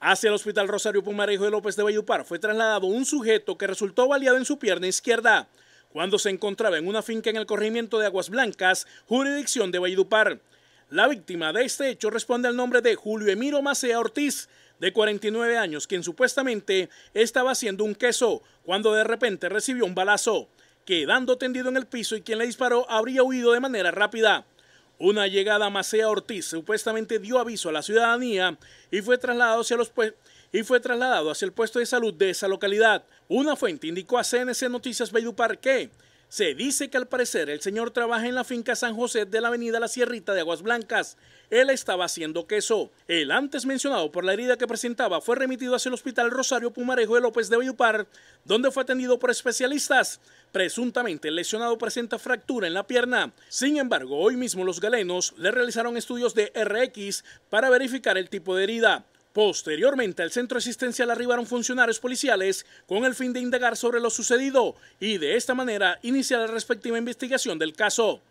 Hacia el Hospital Rosario Pumarejo de López de Valledupar fue trasladado un sujeto que resultó baleado en su pierna izquierda cuando se encontraba en una finca en el corrimiento de Aguas Blancas, jurisdicción de Valledupar. La víctima de este hecho responde al nombre de Julio Emiro Macea Ortiz, de 49 años, quien supuestamente estaba haciendo un queso cuando de repente recibió un balazo, quedando tendido en el piso y quien le disparó habría huido de manera rápida. Una llegada a Macea Ortiz supuestamente dio aviso a la ciudadanía y fue trasladado hacia los y fue trasladado hacia el puesto de salud de esa localidad. Una fuente indicó a CNC Noticias Bellupar que se dice que al parecer el señor trabaja en la finca San José de la avenida La Sierrita de Aguas Blancas. Él estaba haciendo queso. El antes mencionado por la herida que presentaba fue remitido hacia el hospital Rosario Pumarejo de López de Ayupar, donde fue atendido por especialistas. Presuntamente el lesionado presenta fractura en la pierna. Sin embargo, hoy mismo los galenos le realizaron estudios de RX para verificar el tipo de herida. Posteriormente, al centro asistencial arribaron funcionarios policiales con el fin de indagar sobre lo sucedido y de esta manera iniciar la respectiva investigación del caso.